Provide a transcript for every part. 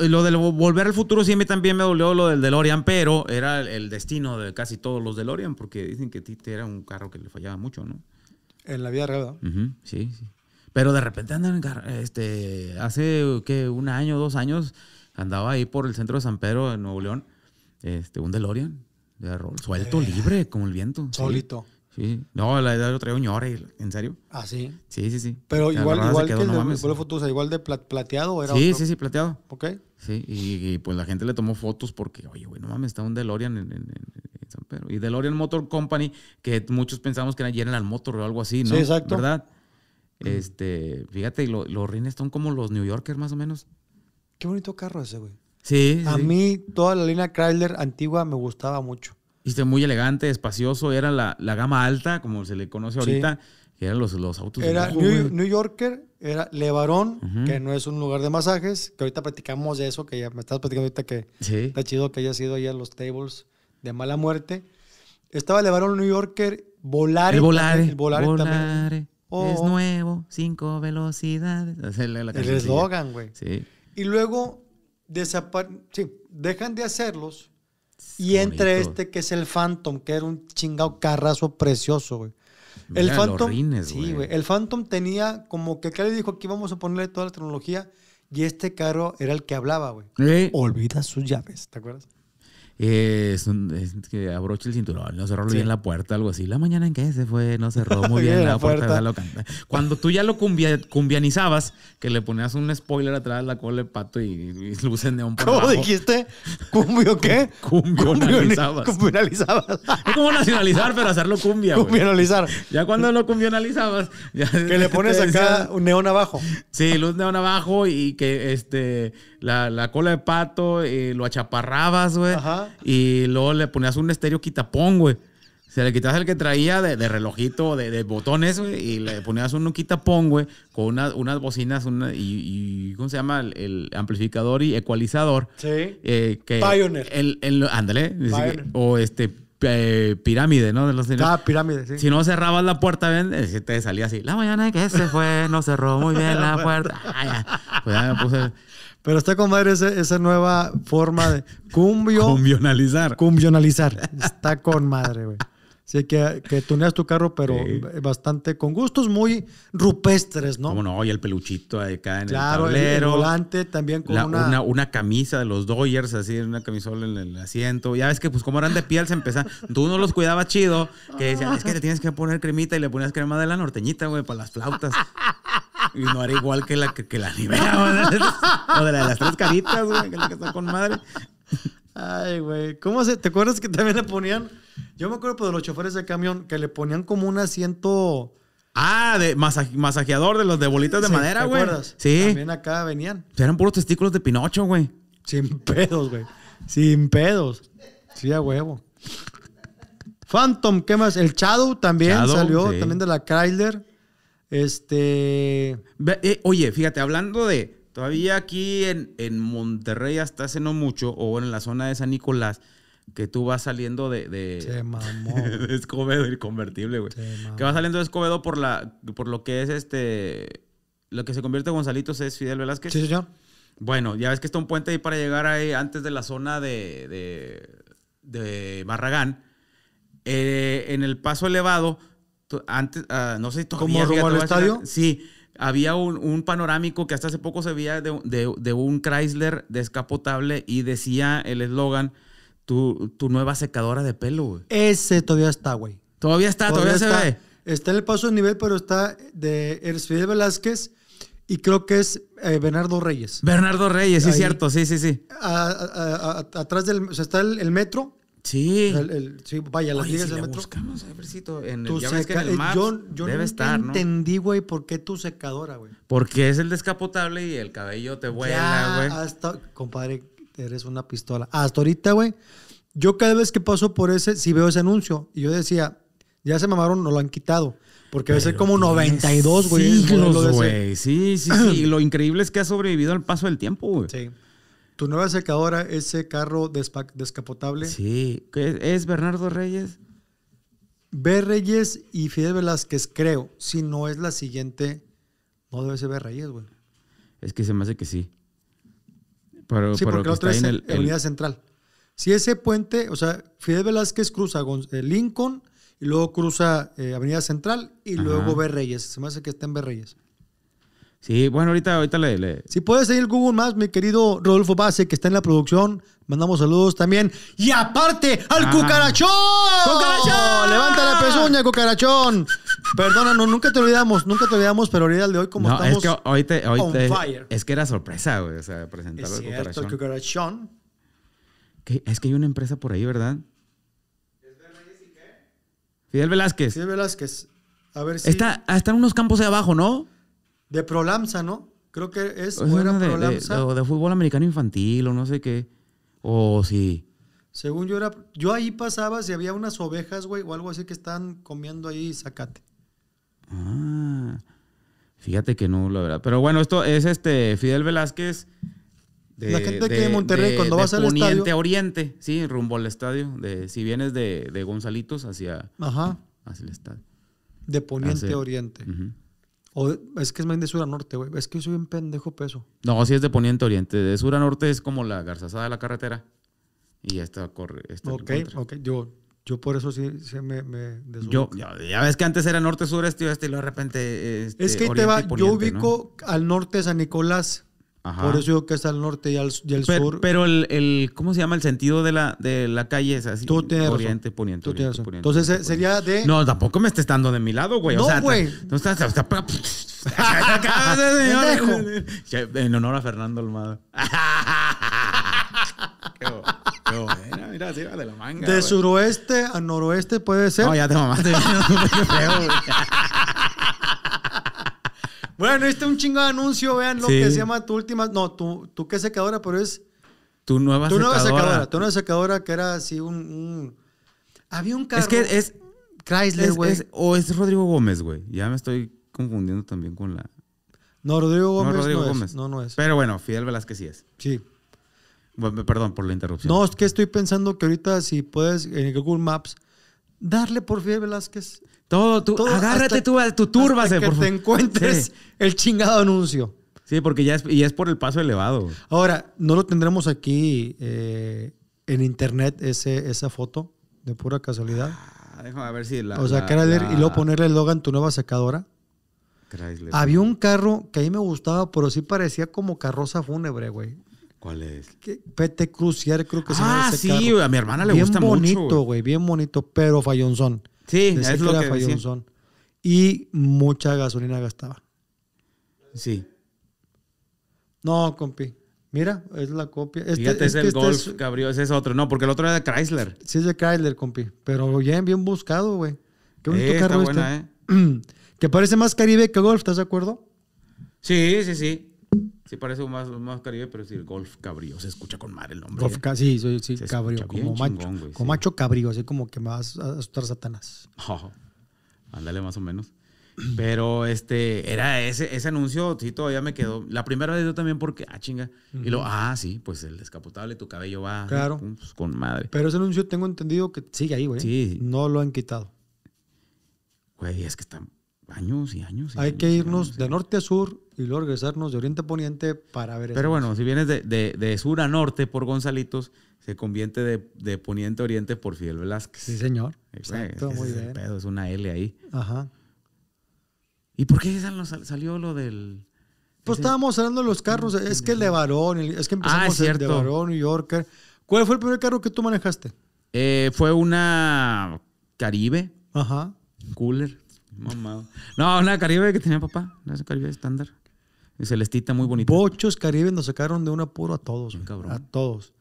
lo de volver al futuro sí a mí también me dolió lo del DeLorean, pero era el destino de casi todos los DeLorean, porque dicen que Tite era un carro que le fallaba mucho, ¿no? En la vida real, ¿no? sí, sí. Pero de repente andan, este, hace, ¿qué? Un año, dos años, andaba ahí por el centro de San Pedro, en Nuevo León, este, un DeLorean de rol, suelto, eh, libre, como el viento. Solito. Sí. No, la edad lo traigo ñora, ¿en serio? Ah, sí. Sí, sí, sí. Pero igual, igual que el de fue igual de plateado era. Sí, otro? sí, sí, plateado. Ok. Sí, y, pues la gente le tomó fotos porque, oye, güey, no mames, está un DeLorean en, en, en, San Pedro. Y DeLorean Motor Company, que muchos pensamos que era General Motor o algo así, ¿no? Sí, exacto. ¿Verdad? Este, fíjate, los rines son como los New Yorkers más o menos. Qué bonito carro ese, güey. Sí. A mí toda la línea Chrysler antigua me gustaba mucho. Viste, muy elegante, espacioso. Era la, gama alta, como se le conoce ahorita. Que eran los, los autos. Era New, Yorker, era Levarón, que no es un lugar de masajes. Que ahorita practicamos eso, que ya me estás platicando ahorita que está chido que haya sido ahí a los tables de mala muerte. Estaba Levarón, New Yorker, volar El Volare. El Volare, también. Oh. Es nuevo, cinco velocidades. La el eslogan, güey. Y luego, sí, dejan de hacerlos y entre este que es el Phantom, que era un chingado carrazo precioso, güey. el Phantom. sí, güey. El Phantom tenía como que ¿qué le dijo aquí vamos a ponerle toda la tecnología. Y este carro era el que hablaba, güey. Olvida sus llaves, ¿te acuerdas? Eh, es, un, que abroche el cinturón, no cerró bien la puerta, algo así. La mañana en que se fue, no cerró muy bien, la, puerta. Cuando tú ya lo cumbianizabas, que le ponías un spoiler atrás, la cola de pato y, luces neón por ¿Cómo dijiste? ¿Cumbio qué? Cumbionalizabas. Cumbianizabas. Es como nacionalizar, pero hacerlo cumbia. Cumbionalizar. Ya cuando lo cumbionalizabas. que le pones acá un neón abajo. Sí, luz neón abajo y que este la, cola de pato eh, lo achaparrabas, güey. Ajá. Y luego le ponías un estéreo quitapón, güey. Se le quitabas el que traía de, relojito, de, botones, güey, y le ponías un quitapón, güey, con unas, unas bocinas una, y, ¿cómo se llama? El, amplificador y ecualizador. Sí. Eh, que Pioneer. El, ándale. O este, eh, pirámide, ¿no? De los ah, pirámide, sí. Si no cerrabas la puerta, ¿ven? Eh, te salía así. La mañana que se fue, no cerró muy bien la puerta. Pero está con madre esa, nueva forma de cumbio. Cumbionalizar. Cumbionalizar. Está con madre, güey. Así que, que tuneas tu carro, pero bastante con gustos muy rupestres, ¿no? Como no, y el peluchito acá en el tablero. volante también con una... una... camisa de los doyers así, una camisola en el asiento. Ya ves que, pues, como eran de piel, se empezaban... Tú no los cuidabas chido, que decían, es que te tienes que poner cremita y le ponías crema de la norteñita, güey, para las flautas. Y no era igual que la que, que la O de la de las tres caritas, güey, que la que está con madre. Ay, güey. ¿Cómo se? ¿Te acuerdas que también le ponían? Yo me acuerdo pues, de los choferes de camión que le ponían como un asiento. Ah, de masajeador de los de bolitas de madera, güey. ¿Te acuerdas? Sí. También acá venían. Eran puros testículos de Pinocho, güey. Sin pedos, güey. Sin pedos. Sí, a huevo. Phantom, ¿qué más? El Shadow también salió, también de la Chrysler. Este. Eh, oye, fíjate, hablando de. Todavía aquí en, Monterrey, hasta hace no mucho, o en la zona de San Nicolás, que tú vas saliendo de. de, mamón! de Escobedo, el convertible, güey. Que vas saliendo de Escobedo por, la, por lo que es este. Lo que se convierte en Gonzalitos es Fidel Velázquez. Sí, ya. Bueno, ya ves que está un puente ahí para llegar ahí antes de la zona de, de, de Barragán. Eh, en el paso elevado antes, ah, no sé si todavía... estadio? Sí, había un, panorámico que hasta hace poco se veía de, un Chrysler descapotable y decía el eslogan, tu, nueva secadora de pelo, güey. Ese todavía está, güey. Todavía está, todavía, está, se ve. Está en el paso de nivel, pero está de Fidel Velázquez y creo que es eh, Bernardo Reyes. Bernardo Reyes, sí, cierto, sí, sí, sí. atrás del, o sea, está el metro Sí. vaya, las Oye, ligas del metro. Buscamos, a ver en el, ya en el yo, debe estar, ¿no? entendí, güey, por qué tu secadora, güey. Porque es el descapotable y el cabello te vuela, güey. Hasta, compadre, eres una pistola. Hasta ahorita, güey, yo cada vez que paso por ese, si veo ese anuncio, y yo decía, ya se mamaron, no lo han quitado. Porque debe ser como 92, güey. Siglos, güey. Sí, sí, sí. y lo increíble es que ha sobrevivido al paso del tiempo, güey. Sí. Tu nueva secadora, ese carro descapotable. Sí, ¿es Bernardo Reyes? B. Reyes y Fidel Velázquez, creo. Si no es la siguiente, no debe ser B. Reyes, güey. Es que se me hace que sí. Pero, sí, que porque la otra en la Central. Si ese puente, o sea, Fidel Velázquez cruza eh, Lincoln y luego cruza eh, Avenida Central y luego B. Reyes. Se me hace que está en B. Reyes. Sí, bueno, ahorita, ahorita le, Si puedes seguir Google más, mi querido Rodolfo Base, que está en la producción, mandamos saludos también. Y aparte, al ah. cucarachón. ¡Cucarachón! Levanta la pezuña, cucarachón. Perdónanos, nunca te olvidamos, nunca te olvidamos, pero ahorita el de hoy, como estamos. Es que hoy te, Es que era sorpresa, güey, o sea, presentarlo al cucarachón. cucarachón. Es que hay una empresa por ahí, ¿verdad? ¿Es de qué? Fidel Velázquez. Fidel Velázquez. A ver si. Está, ah, están unos campos de abajo, ¿no? de Prolamsa, ¿no? Creo que es, o, era de, Prolamsa. De, fútbol americano infantil o no sé qué. O si... sí. Según yo era, yo ahí pasaba si había unas ovejas, güey, o algo así que están comiendo ahí zacate. Ah. Fíjate que no, la verdad. Pero bueno, esto es este Fidel Velázquez. De, la gente que de Monterrey cuando vas al estadio. Oriente a Oriente, sí, rumbo al estadio. De, si vienes de, Gonzalitos hacia, Ajá. hacia el estadio. De Poniente Oriente. O es que es más de sur a norte, güey. Es que soy un pendejo peso. No, sí es de poniente a oriente. De sur a norte es como la garzazada de la carretera. Y esta corre. Esta ok, ok. Yo, yo por eso sí, me, yo, ya, ves que antes era norte, sur, este y oeste y de repente. Este, es que ahí te va. yo ubico al norte San Nicolás Ajá. Por eso digo que está al norte y al, sur. Pero el, el, ¿cómo se llama? El sentido de la, de la calle es así. Tú tienes Oriente, poniente. Tú oriente, tienes poniente, Entonces sería de. No, tampoco me esté estando de mi lado, güey. No, o sea, güey. No estás. en honor a Fernando Almada. qué, bo, Mira, mira, sí, de la manga. De suroeste a noroeste puede ser. No, ya te mamaste. Bueno, este un chingo de anuncio, vean lo que se llama tu última. No, ¿tú tu qué secadora, pero es. Tu nueva secadora. Tu nueva secadora. Tu nueva secadora que era así un. Había un carro. Es que es. Chrysler, güey. O es Rodrigo Gómez, güey. Ya me estoy confundiendo también con la. No, Rodrigo Gómez. No, no Es. Pero bueno, Fidel Velázquez sí es. Sí. Bueno, perdón por la interrupción. No, es que estoy pensando que ahorita si puedes en Google Maps darle por fiel Velázquez. Todo, tú, agárrate tú a tu turba, hasta que te encuentres el chingado anuncio. Sí, porque ya es, y es por el paso elevado. Ahora, no lo tendremos aquí eh, en internet ese, esa foto de pura casualidad. Ah, déjame ver si la. O sea, a leer y luego ponerle el logo tu nueva secadora. Había un carro que a mí me gustaba, pero sí parecía como carroza fúnebre, güey. ¿Cuál es? ¿Qué? Pete Crucier, creo que ah, se llama ese sí, a mi hermana le gusta mucho. Bien bonito, güey, bien bonito, pero fallonzón. Sí, es lo que fallonzón. Y mucha gasolina gastaba. Sí. No, compi. Mira, es la copia. Este, Fíjate, es, el este Golf, es... ese es otro. No, porque el otro era de Chrysler. Sí, es de Chrysler, compi. Pero bien, bien buscado, güey. Qué bonito eh, carro este. que eh. parece más Caribe que Golf, ¿estás de acuerdo? Sí, sí, sí. Sí parece más, más caribe, pero el Golf Cabrío. Se escucha con madre el nombre. Golf ¿eh? sí, sí, sí Cabrío. Como macho, como macho Cabrío, así como que más vas a asustar Satanás. Oh, ándale más o menos. Pero este, era ese, anuncio, sí, todavía me quedó. La primera vez yo también porque, ah, chinga. Y luego, ah, sí, pues el descapotable, tu cabello va claro. Pues, con madre. Pero ese anuncio tengo entendido que sigue ahí, güey. ¿eh? Sí. No lo han quitado. Güey, es que están años y años. Hay que irnos de norte a sur y luego regresarnos de oriente a poniente para ver. Pero bueno, si vienes de, sur a norte por Gonzalitos, se convierte de, poniente a oriente por Fidel Velázquez. Sí, señor. Eh, Exacto, es, muy es una L ahí. Ajá. ¿Y por qué salió lo del.? Pues estábamos hablando de los carros. Es que el de varón, es que empezamos ah, el de varón, New Yorker. ¿Cuál fue el primer carro que tú manejaste? Eh, fue una Caribe. Ajá. Cooler. Mamado. No, una Caribe que tenía papá. Una Caribe estándar. Celestita muy bonita. Bochos Caribe nos sacaron de un apuro a todos, A todos.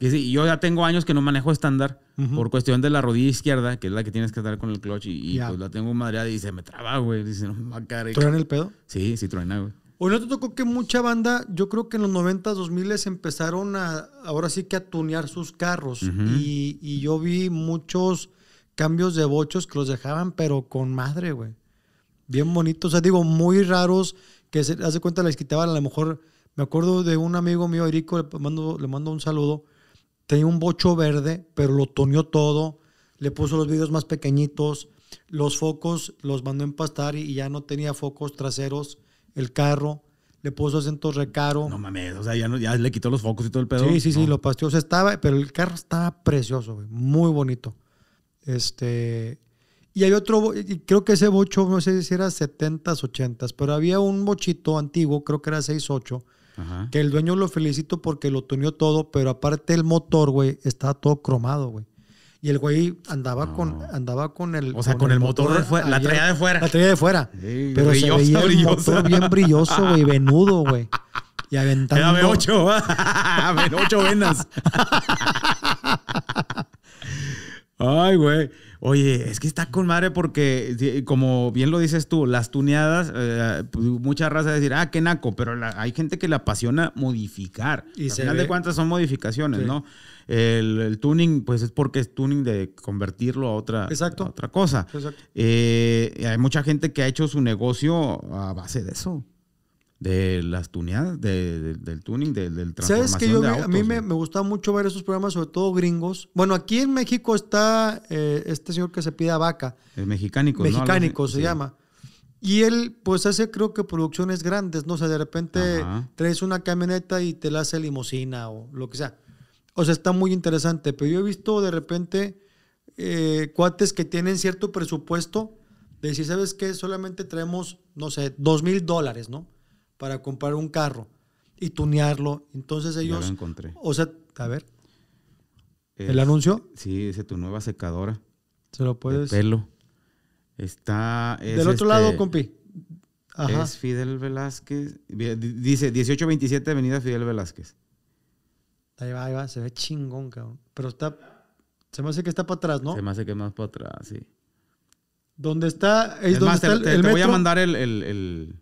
Y yo ya tengo años que no manejo estándar por cuestión de la rodilla izquierda, que es la que tienes que estar con el clutch, y, pues la tengo madreada y dice me traba, güey. Dice, no, va ¿Truena el pedo? Sí, sí, truena, güey. Hoy no te tocó que mucha banda, yo creo que en los 90, 2000 empezaron a, ahora sí que a tunear sus carros. y, y, yo vi muchos cambios de bochos que los dejaban, pero con madre, güey. Bien bonitos, o sea, digo, muy raros que se hace cuenta la quitaban a lo mejor, me acuerdo de un amigo mío, Erico, le mando, le mando un saludo, tenía un bocho verde, pero lo toneó todo, le puso los vidrios más pequeñitos, los focos los mandó empastar y, ya no tenía focos traseros, el carro, le puso acento recaro. No mames, o sea, ya, le quitó los focos y todo el pedo. Sí, sí, sí, lo pasteó, o sea, estaba, pero el carro estaba precioso, muy bonito. Este, y hay otro, creo que ese bocho, no sé si era 70s, 80s, pero había un bochito antiguo, creo que era 6-8, que el dueño lo felicito porque lo tuneó todo, pero aparte el motor, güey, estaba todo cromado, güey. Y el güey andaba con andaba con el o sea con, el, motor, de fuera, la traía de fuera. La traía de fuera. pero brillosa, se veía el motor bien brilloso, güey, venudo, güey. Y aventando. Era B8, B8 venas. Ay, güey. Oye, es que está con madre porque, como bien lo dices tú, las tuneadas, muchas eh, pues, mucha raza decir, ah, qué naco, pero hay gente que le apasiona modificar. Y Al final de cuentas son modificaciones, ¿no? El, tuning, pues es porque es tuning de convertirlo a otra, A otra cosa. Exacto. Eh, hay mucha gente que ha hecho su negocio a base de eso de las tuneadas, de, del tuning, del transformación ¿Sabes que yo, A mí me, gusta mucho ver esos programas, sobre todo gringos. Bueno, aquí en México está eh, este señor que se pide vaca. El mexicano, Mexicánico se llama. Y él, pues, hace creo que producciones grandes, ¿no? O sea, de repente traes una camioneta y te la hace limosina o lo que sea. O sea, está muy interesante. Pero yo he visto de repente eh, cuates que tienen cierto presupuesto de decir, ¿sabes qué? Solamente traemos, no sé, dos mil dólares, ¿no? para comprar un carro y tunearlo. Entonces ellos... Yo lo encontré. O sea, a ver. ¿El anuncio? Sí, dice tu nueva secadora. Se lo puedes... De pelo. Está... Del otro lado, este, compi. Ajá. Es Fidel Velázquez. Dice 1827 Avenida Fidel Velázquez. Ahí va, ahí va. Se ve chingón, cabrón. Pero está... Se me hace que está para atrás, ¿no? Se me hace que más para atrás, sí. ¿Dónde está? Es, voy a mandar el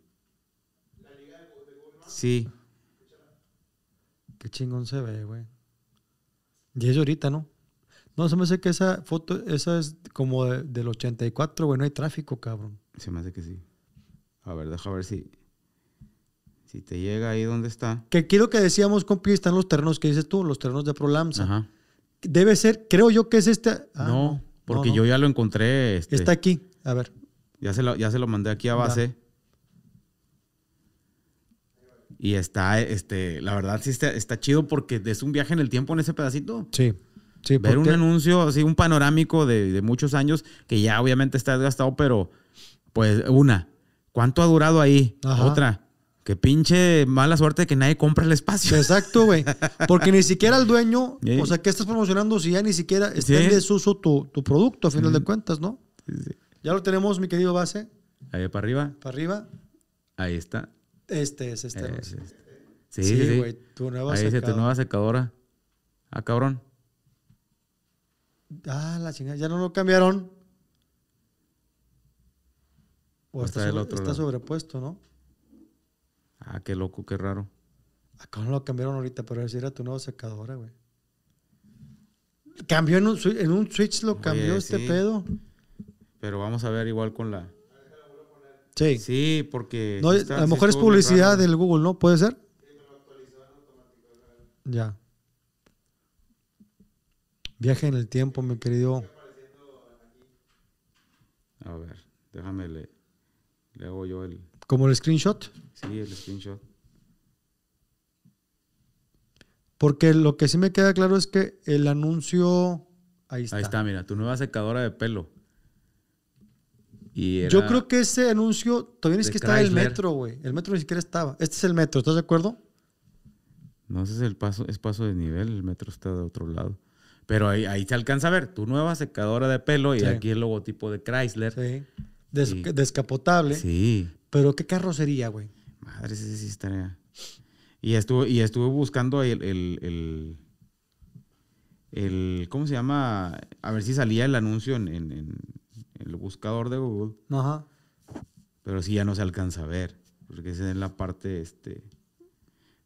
Sí. Qué chingón se ve, güey. Y es ahorita, ¿no? No, se me hace que esa foto, esa es como del 84, güey. No hay tráfico, cabrón. Se me hace que sí. A ver, deja ver si. Si te llega ahí donde está. Que quiero que decíamos, compi, están los terrenos que dices tú, los terrenos de Prolamsa. Ajá. Debe ser, creo yo que es este. Ah, no, porque yo ya lo encontré. Este. Está aquí, a ver. Ya se lo, ya se lo mandé aquí a base. Y está, este, la verdad sí está, chido porque es un viaje en el tiempo en ese pedacito. Sí. Sí, Ver un anuncio así, un panorámico de, muchos años que ya obviamente está desgastado, pero pues una, ¿cuánto ha durado ahí? Otra, que pinche mala suerte que nadie compra el espacio. Exacto, güey. Porque ni siquiera el dueño, o sea, ¿qué estás promocionando si ya ni siquiera está en desuso tu, tu, producto, a final de cuentas, ¿no? Ya lo tenemos, mi querido base. Ahí para arriba. Para arriba. Ahí está. Este es, este Sí, güey. Tu nueva Ahí secadora. tu nueva secadora. Ah, cabrón. Ah, la chingada. Ya no lo cambiaron. O está, está sobrepuesto, ¿no? Ah, qué loco, qué raro. Acá no lo cambiaron ahorita, pero si era tu nueva secadora, güey. Cambió en un, switch, lo cambió este pedo. Pero vamos a ver igual con la, Sí. Sí, porque. a lo mejor es publicidad del Google, ¿no? ¿Puede ser? Ya. Viaje en el tiempo, mi querido. A ver, déjame le, le hago yo el. ¿Como el screenshot? Sí, el screenshot. Porque lo que sí me queda claro es que el anuncio. Ahí está. Ahí está, mira, tu nueva secadora de pelo. Yo creo que ese anuncio todavía es que estaba el metro, güey. El metro ni siquiera estaba. Este es el metro, ¿estás de acuerdo? No, ese es el paso, es paso de nivel, el metro está de otro lado. Pero ahí, ahí se alcanza a ver tu nueva secadora de pelo y aquí el logotipo de Chrysler. Sí. Descapotable. Sí. Pero qué carrocería, güey. Madre, ese sí estaría. Y estuve, y estuve buscando el, el, ¿Cómo se llama? A ver si salía el anuncio en el buscador de Google. Ajá. Pero sí ya no se alcanza a ver, porque es en la parte, este,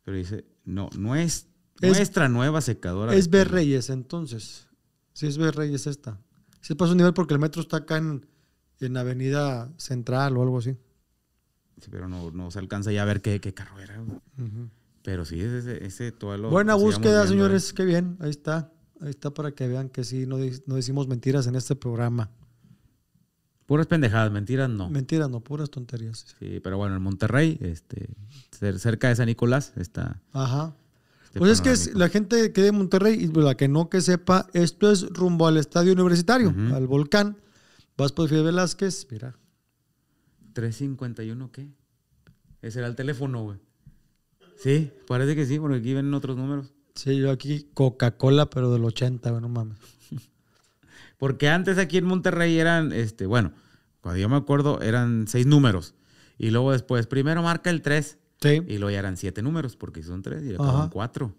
pero dice, no, no es, nuestra nueva secadora. Es B Reyes, entonces. Sí, es B Reyes esta. se pasa un nivel porque el metro está acá en, en Avenida Central o algo así. Sí, pero no, no se alcanza ya a ver qué, qué carro era. Pero sí, ese, ese todo lo Buena búsqueda, ¿eh? señores. Qué bien. Ahí está. Ahí está para que vean que sí, no, no decimos mentiras en este programa. Puras pendejadas, mentiras no. Mentiras no, puras tonterías. Sí, pero bueno, en Monterrey, este, cerca de San Nicolás, está. Ajá. Este pues es que la gente que de Monterrey, y la que no que sepa, esto es rumbo al estadio universitario, al volcán. Vas por Fidel Velázquez, mira. ¿351 qué? Ese era el teléfono, güey. Sí, parece que sí, porque aquí ven otros números. Sí, yo aquí Coca-Cola, pero del 80, no mames. Porque antes aquí en Monterrey eran, este, bueno, cuando yo me acuerdo, eran seis números. Y luego después, primero marca el tres. Y luego ya eran siete números, porque son tres y le cuatro.